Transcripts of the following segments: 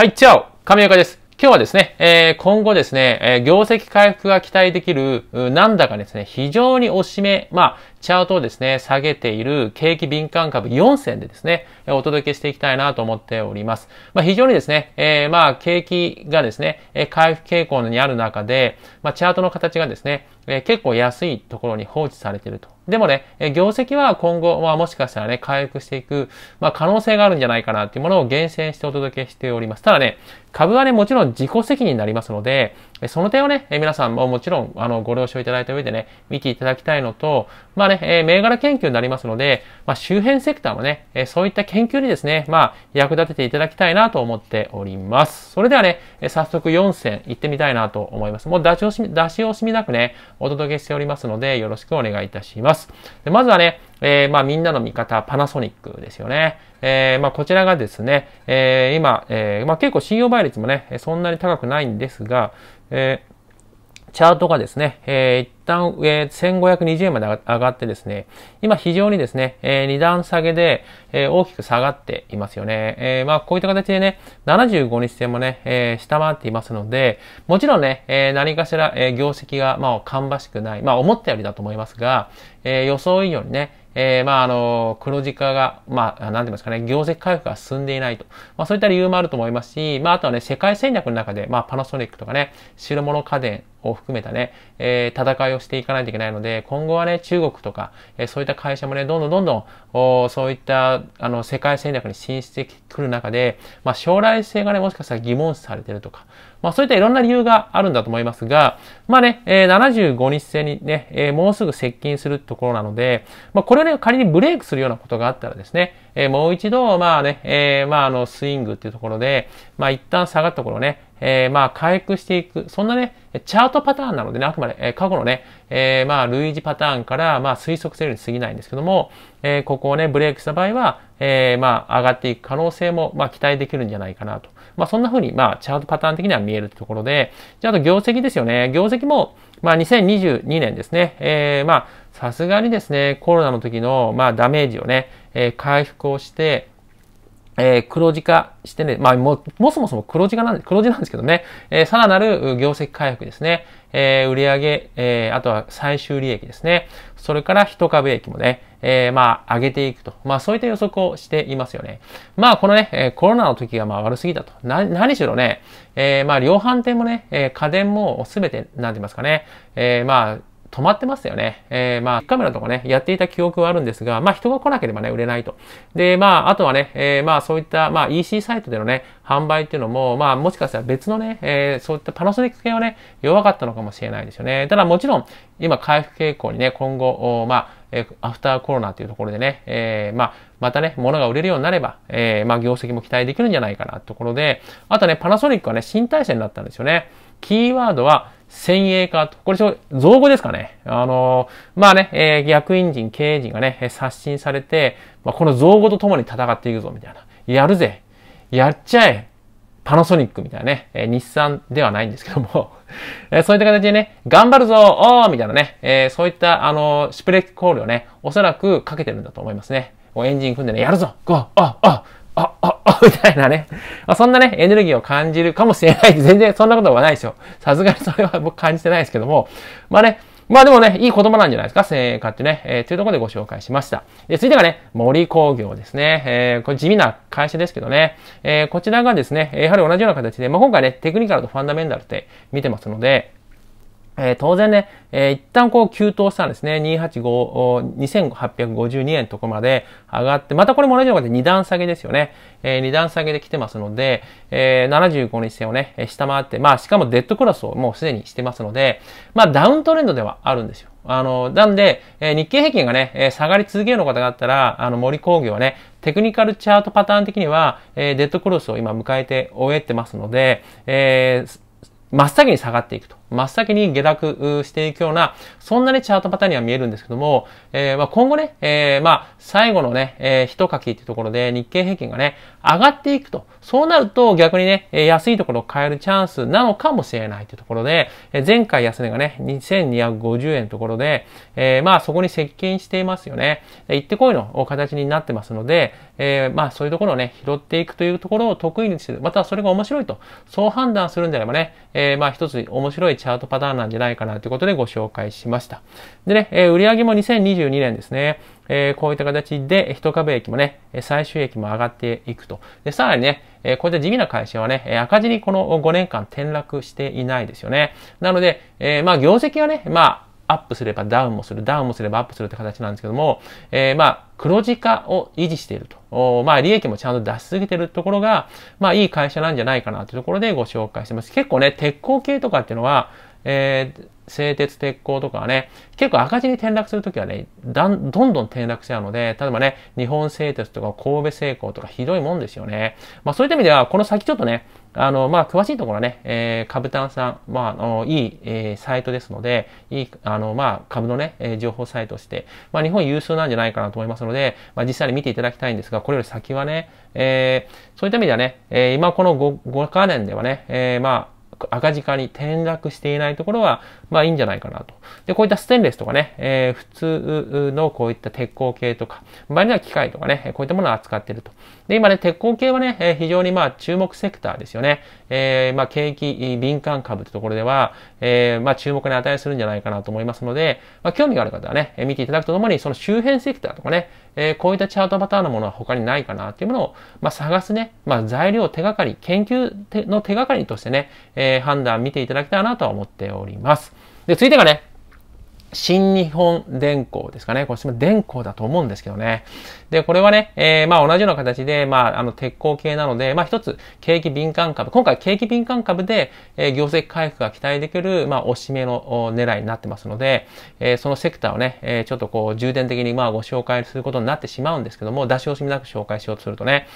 はい、チャオ神岡です。今日はですね、えー、今後ですね、えー、業績回復が期待できる、なんだかですね、非常におしめ、まあ、チャートをですね、下げている景気敏感株4選でですね、お届けしていきたいなと思っております。まあ、非常にですね、えー、まあ、景気がですね、回復傾向にある中で、まあ、チャートの形がですね、え結構安いところに放置されてると。でもね、え業績は今後、まあ、もしかしたらね、回復していく、まあ、可能性があるんじゃないかなっていうものを厳選してお届けしております。ただね、株はね、もちろん自己責任になりますので、その点をね、え皆さんももちろん、あの、ご了承いただいた上でね、見ていただきたいのと、まあね、え銘柄研究になりますので、まあ、周辺セクターもね、えそういった研究にですね、まあ、役立てていただきたいなと思っております。それではね、え早速4選行ってみたいなと思います。もう出し惜しみ、出し惜しみなくね、お届けしておりますので、よろしくお願いいたします。でまずはね、えー、まあ、みんなの味方、パナソニックですよね。えー、まあ、こちらがですね、えー、今、えまあ、結構信用倍率もね、そんなに高くないんですが、えチャートがですね、えー、一旦、え1520円まで上がってですね、今非常にですね、えー、段下げで、えー、大きく下がっていますよね。えー、まあこういった形でね、75日線もね、えー、下回っていますので、もちろんね、えー、何かしら、えー、業績が、まあ、芳しくない、まあ思ったよりだと思いますが、えー、予想以上にね、えー、まあ、あの、黒字化が、まあ、なんて言いますかね、業績回復が進んでいないと。まあ、そういった理由もあると思いますし、まあ、あとはね、世界戦略の中で、まあ、パナソニックとかね、白物家電、を含めたね、えー、戦いをしていかないといけないので、今後はね、中国とか、えー、そういった会社もね、どんどんどんどん、おそういった、あの、世界戦略に進出してくる中で、まあ、将来性がね、もしかしたら疑問視されてるとか、まあ、そういったいろんな理由があるんだと思いますが、まあね、えー、75日制にね、えもうすぐ接近するところなので、まあ、これをね、仮にブレイクするようなことがあったらですね、えー、もう一度、まあね、えー、まああの、スイングっていうところで、まあ一旦下がったところね、えー、まあ回復していく、そんなね、チャートパターンなのでね、あくまで、えー、過去のね、えー、まあ類似パターンから、まあ推測するに過ぎないんですけども、えー、ここをね、ブレイクした場合は、えー、まあ上がっていく可能性も、まあ期待できるんじゃないかなと。まあそんな風に、まあチャートパターン的には見えるところで、じゃああと業績ですよね。業績も、まあ2022年ですね、えー、まあさすがにですね、コロナの時の、まあ、ダメージをね、えー、回復をして、えー、黒字化してね、まあも、もそもそも黒字化なんで、黒字なんですけどね、えー、さらなる業績回復ですね、えー、売上、えー、あとは最終利益ですね、それから一株益もね、えー、まあ、上げていくと。まあ、そういった予測をしていますよね。まあ、このね、えコロナの時がまあ悪すぎたと。な、何しろね、えまあ、量販店もね、え家電もすべて、なんて言いますかね、えまあ、止まってますよね。えー、まあ、カメラとかね、やっていた記憶はあるんですが、まあ、人が来なければね、売れないと。で、まあ、あとはね、えー、まあ、そういった、まあ、EC サイトでのね、販売っていうのも、まあ、もしかしたら別のね、えー、そういったパナソニック系はね、弱かったのかもしれないですよね。ただ、もちろん、今、回復傾向にね、今後、まあ、えー、アフターコロナっていうところでね、えー、まあ、またね、物が売れるようになれば、えー、まあ、業績も期待できるんじゃないかなところで、あとね、パナソニックはね、新体制になったんですよね。キーワードは、先鋭化と。これ、造語ですかね。あのー、まあね、えー、役員人、経営陣がね、刷新されて、まあ、この造語と共に戦っていくぞ、みたいな。やるぜ。やっちゃえ。パナソニックみたいなね、えー、日産ではないんですけども えそういった形でね、頑張るぞおーみたいなね、えそういった、あのシュプレックコールをね、おそらくかけてるんだと思いますね。エンジン組んでね、やるぞゴーおおあ、あ、あ、みたいなね。まあ、そんなね、エネルギーを感じるかもしれない。全然そんなことはないですよ。さすがにそれは僕感じてないですけども。まあね、まあでもね、いい言葉なんじゃないですか、せ援化ってね。えー、というところでご紹介しました。で、続いてがね、森工業ですね。えー、これ地味な会社ですけどね。えー、こちらがですね、やはり同じような形で、まあ今回ね、テクニカルとファンダメンタルって見てますので、えー、当然ね、えー、一旦こう急騰したんですね。285、2852円とこまで上がって、またこれも同じような形で2段下げですよね。えー、2段下げで来てますので、えー、75日線をね、下回って、まあしかもデッドクロスをもうすでにしてますので、まあダウントレンドではあるんですよ。あの、なんで、えー、日経平均がね、えー、下がり続けるのがあったら、あの、森工業はね、テクニカルチャートパターン的には、えー、デッドクロスを今迎えて終えてますので、えー、真っ先に下がっていくと。真っ先に下落していくような、そんなね、チャートパターンには見えるんですけども、えー、まあ今後ね、えー、まあ最後のね、えー、一書きっていうところで日経平均がね、上がっていくと。そうなると逆にね、安いところを買えるチャンスなのかもしれないというところで、前回安値がね、2250円のところで、えー、まあそこに接近していますよね。行ってこいの形になってますので、えー、まあそういうところをね、拾っていくというところを得意にする。またはそれが面白いと、そう判断するんであればね、えー、まあ一つ面白いチャートパターンなんじゃないかなということでご紹介しました。でね、えー、売上も2022年ですね、えー、こういった形で、一株益もね、最終益も上がっていくと。で、さらにね、えー、こういった地味な会社はね、赤字にこの5年間転落していないですよね。なので、えー、まあ業績はね、まあアップすればダウンもする、ダウンもすればアップするって形なんですけども、えー、まあ、黒字化を維持していると。まあ、利益もちゃんと出しすぎてるところが、まあ、いい会社なんじゃないかなというところでご紹介してます。結構ね、鉄鋼系とかっていうのは、えー、製鉄鉄鋼とかはね、結構赤字に転落するときはね、どんどん転落しちゃうので、例えばね、日本製鉄とか神戸製鋼とかひどいもんですよね。まあそういった意味では、この先ちょっとね、あの、まあ、詳しいところはね、えー、株単さん、まあ、あの、いい、えー、サイトですので、いい、あの、まあ、株のね、えー、情報サイトして、まあ、日本有数なんじゃないかなと思いますので、まあ、実際に見ていただきたいんですが、これより先はね、えー、そういった意味ではね、えー、今この 5, 5カ年ではね、えー、まあ、赤字化に転落していないところは、まあいいんじゃないかなと。で、こういったステンレスとかね、えー、普通のこういった鉄鋼系とか、場合には機械とかね、こういったものを扱っていると。で、今ね、鉄鋼系はね、えー、非常にまあ注目セクターですよね。えー、まあ景気敏感株というところでは、えー、まあ注目に値するんじゃないかなと思いますので、まあ興味がある方はね、見ていただくとともに、その周辺セクターとかね、えー、こういったチャートパターンのものは他にないかなっていうものを、まあ、探すね、まあ、材料手がかり、研究の手がかりとしてね、えー、判断見ていただきたいなとは思っております。で、続いてがね、新日本電工ですかね。これ、電工だと思うんですけどね。で、これはね、えー、まあ同じような形で、まあ、あの、鉄鋼系なので、まあ一つ、景気敏感株。今回、景気敏感株で、えー、業績回復が期待できる、まあ、おしめの狙いになってますので、えー、そのセクターをね、えー、ちょっとこう、重点的に、まあ、ご紹介することになってしまうんですけども、出し惜しみなく紹介しようとするとね、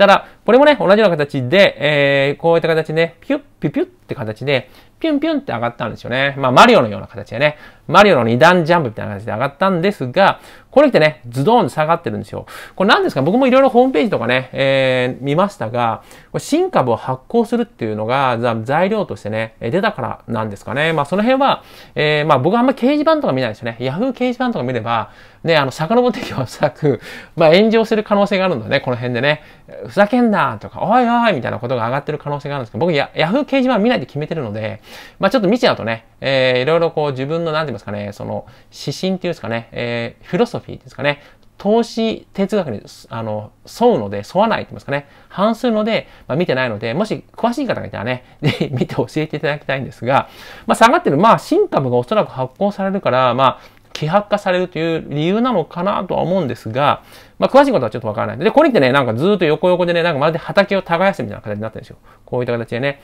ただ、これもね、同じような形で、えー、こういった形で、ね、ピュッピュピュッって形で、ピュンピュンって上がったんですよね。まあ、マリオのような形でね、マリオの2段ジャンプみたいな形で上がったんですが、これってね、ズドン下がってるんですよ。これ何ですか僕もいろいろホームページとかね、えー、見ましたが、これ新株を発行するっていうのが材料としてね、出たからなんですかね。まあその辺は、えー、まあ僕はあんま掲示板とか見ないですよね。Yahoo 掲示板とか見れば、ね、あの、遡ってきはさく、まあ炎上する可能性があるんだね、この辺でね。ふざけんなとか、おいおいみたいなことが上がってる可能性があるんですけど、僕 Yahoo 掲示板見ないで決めてるので、まあちょっと見ちゃうとね、えー、いろいろこう自分の、なんて言いますかね、その、指針っていうんですかね、えー、フィロソフィーですかね。投資哲学にあの沿うので、沿わないって言いますかね。反するので、まあ、見てないので、もし詳しい方がいたらね、ぜひ見て教えていただきたいんですが、まあ、下がってる、まあ、新株がおそらく発行されるから、まあ、希薄化されるという理由なのかなとは思うんですが、まあ、詳しいことはちょっとわからない。で、これってね、なんかずっと横横でね、なんかまるで畑を耕すみたいな形になってるんですよ。こういった形でね。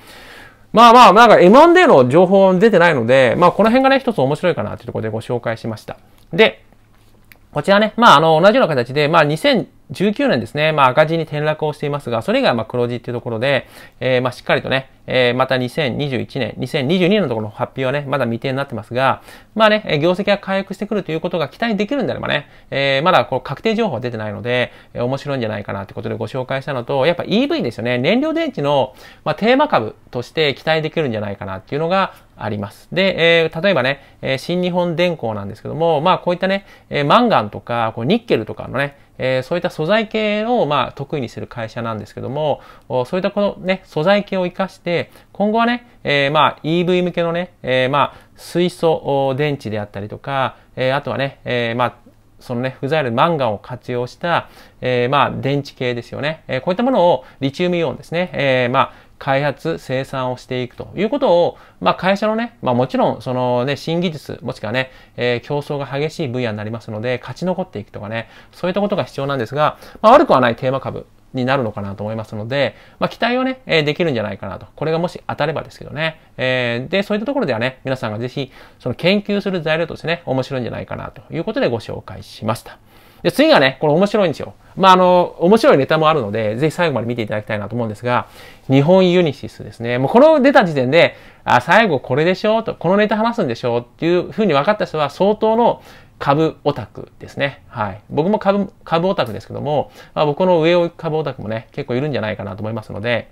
まあまあ、なんか M&A の情報出てないので、まあこの辺がね、一つ面白いかなというところでご紹介しました。で、こちらね、まあ、あの、同じような形で、まあ、2000、19年ですね、まあ、赤字に転落をしていますが、それ以外はま黒字っていうところで、えー、ましっかりとね、えー、また2021年、2022年のところの発表はね、まだ未定になってますが、まあね、業績が回復してくるということが期待できるんであればね、えー、まだこう確定情報は出てないので、えー、面白いんじゃないかなということでご紹介したのと、やっぱ EV ですよね、燃料電池の、まあ、テーマ株として期待できるんじゃないかなっていうのが、あります。で、えー、例えばね、えー、新日本電工なんですけども、まあこういったね、えー、マンガンとか、こうニッケルとかのね、えー、そういった素材系を、まあ、得意にする会社なんですけども、そういったこのね、素材系を活かして、今後はね、えー、まあ、EV 向けのね、えー、まあ、水素電池であったりとか、えあとはね、えまあ、そのね、不在るマンガンを活用した、えー、まあ、電池系ですよね。えー、こういったものを、リチウムイオンですね、えー、まあ、開発、生産をしていくということを、まあ、会社のね、まあ、もちろん、そのね、新技術、もしくはね、えー、競争が激しい分野になりますので、勝ち残っていくとかね、そういったことが必要なんですが、まあ、悪くはないテーマ株になるのかなと思いますので、まあ、期待をね、えー、できるんじゃないかなと。これがもし当たればですけどね。えー、で、そういったところではね、皆さんがぜひ、その研究する材料としてね、面白いんじゃないかなということでご紹介しました。で、次がね、これ面白いんですよ。まあ、あの、面白いネタもあるので、ぜひ最後まで見ていただきたいなと思うんですが、日本ユニシスですね。もうこの出た時点で、あ、最後これでしょと、このネタ話すんでしょっていうふうに分かった人は相当の株オタクですね。はい。僕も株、株オタクですけども、まあ、僕の上を行く株オタクもね、結構いるんじゃないかなと思いますので、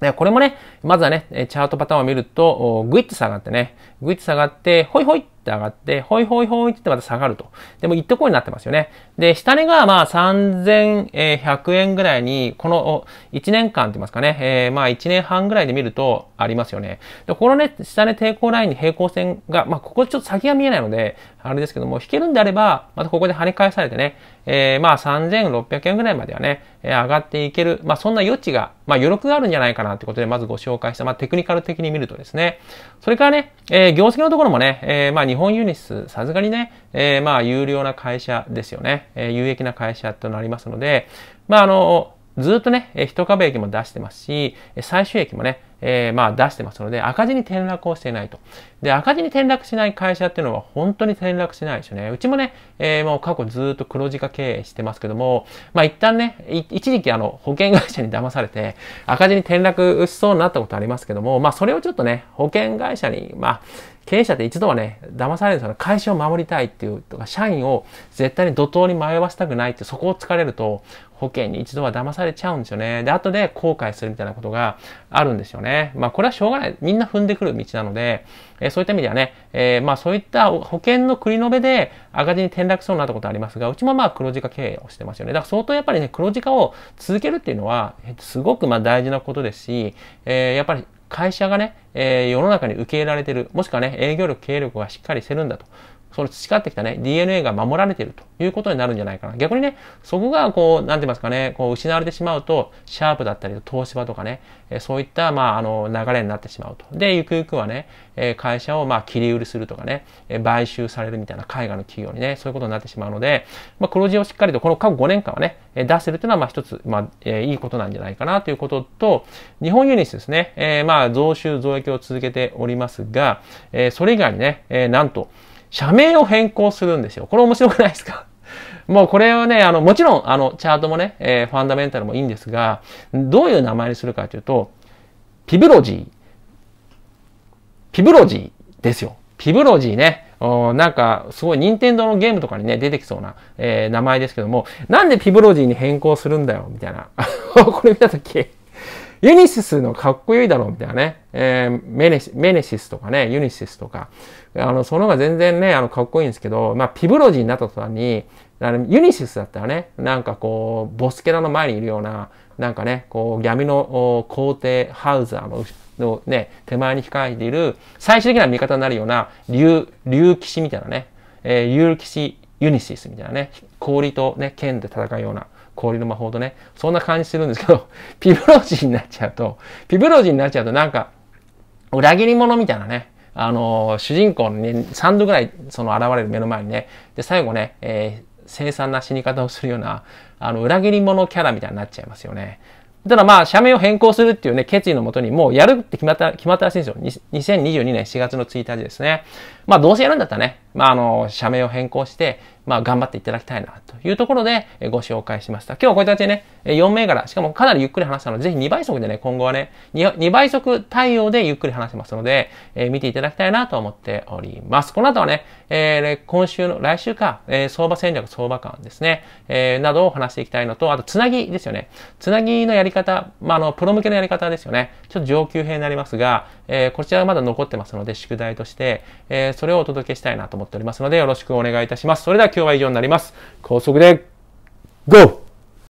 ね、これもね、まずはね、チャートパターンを見ると、ぐいっと下がってね、ぐいっと下がって、ほいほいっって上がって、ホイホイホイってまた下がると。でも一とこになってますよね。で、下値がまあ3100円ぐらいに、この1年間って言いますかね、えー、まあ1年半ぐらいで見るとありますよね。で、このね、下値抵抗ラインに平行線が、まあここちょっと先が見えないので、あれですけども、引けるんであれば、またここで跳ね返されてね、えー、まあ3600円ぐらいまではね、えー、上がっていける、まあそんな余地が、まあ余力があるんじゃないかなってことで、まずご紹介した、まあテクニカル的に見るとですね。それからね、えー、業績のところもね、えー、まあ日本ユニス、さすがにね、えー、まあ、有料な会社ですよね。えー、有益な会社となりますので、まあ、あの、ずっとね、一株益も出してますし、最終益もね、えー、まあ出してますので、赤字に転落をしていないと。で、赤字に転落しない会社っていうのは本当に転落しないですよね。うちもね、えー、もう過去ずっと黒字化経営してますけども、まあ一旦ね、一時期あの保険会社に騙されて赤字に転落しそうになったことありますけども、まあそれをちょっとね、保険会社に、まあ経営者って一度はね、騙されるんですよね。会社を守りたいっていうとか、社員を絶対に怒涛に迷わせたくないって、そこを疲れると、保険に一度は騙されちゃうんですよね。で、後で後悔するみたいなことがあるんですよね。まあ、これはしょうがない。みんな踏んでくる道なので、えそういった意味ではね、えー、まあそういった保険の繰り延べで赤字に転落しそうになったことありますが、うちもまあ黒字化経営をしてますよね。だから相当やっぱりね、黒字化を続けるっていうのは、すごくまあ大事なことですし、えー、やっぱり会社がね、えー、世の中に受け入れられてる、もしくはね、営業力、経営力がしっかりしてるんだとその培ってきたね、DNA が守られているということになるんじゃないかな。逆にね、そこがこう、なんて言いますかね、こう失われてしまうと、シャープだったり、東芝とかね、えそういった、まあ、あの、流れになってしまうと。で、ゆくゆくはね、え会社を、まあ、切り売りするとかね、え買収されるみたいな海外の企業にね、そういうことになってしまうので、まあ、黒字をしっかりと、この過去5年間はね、え出せるというのは、まあ、一つ、まあ、えいいことなんじゃないかなということと、日本ユニスですね、えまあ、増収増益を続けておりますが、えそれ以外にね、えなんと、社名を変更するんですよ。これ面白くないですか もうこれはね、あの、もちろん、あの、チャートもね、えー、ファンダメンタルもいいんですが、どういう名前にするかというと、ピブロジー。ピブロジーですよ。ピブロジーね。なんか、すごい、任天堂のゲームとかにね、出てきそうな、えー、名前ですけども、なんでピブロジーに変更するんだよ、みたいな。これ見たときユニシスのかっこいいだろうみたいなね、えー、メネシメネシスとかね、ユニシスとか、あの、その方が全然ね、あの、かっこいいんですけど、まあ、ピブロジーになった途端に、あのユニシスだったらね、なんかこう、ボスケラの前にいるような、なんかね、こう、闇の皇帝ハウザーののね、手前に控えている、最終的な味方になるような、竜、竜騎士みたいなね、えー、竜騎士ユニシスみたいなね、氷とね、剣で戦うような、氷の魔法とね、そんな感じするんですけど、ピブロジーになっちゃうと、ピブロジーになっちゃうとなんか、裏切り者みたいなね、あのー、主人公にね、3度ぐらいその現れる目の前にね、で、最後ね、えー、凄惨な死に方をするような、あの、裏切り者キャラみたいになっちゃいますよね。ただまあ、社名を変更するっていうね、決意のもとに、もうやるって決まった、決まったらしいんですよ。2022年4月の1日ですね。まあどうせやるんだったらね、まああの、社名を変更して、まあ頑張っていただきたいなというところでご紹介しました。今日はこういった形でね、4銘柄、しかもかなりゆっくり話したので、ぜひ2倍速でね、今後はね、2, 倍速対応でゆっくり話しますので、えー、見ていただきたいなと思っております。この後はね、えー、今週の、来週か、えー、相場戦略、相場感ですね、えー、などを話していきたいのと、あとつなぎですよね。つなぎのやり方、まああの、プロ向けのやり方ですよね。ちょっと上級編になりますが、えー、こちらはまだ残ってますので、宿題として、えーそれをお届けしたいなと思っておりますので、よろしくお願いいたします。それでは今日は以上になります。高速で、GO!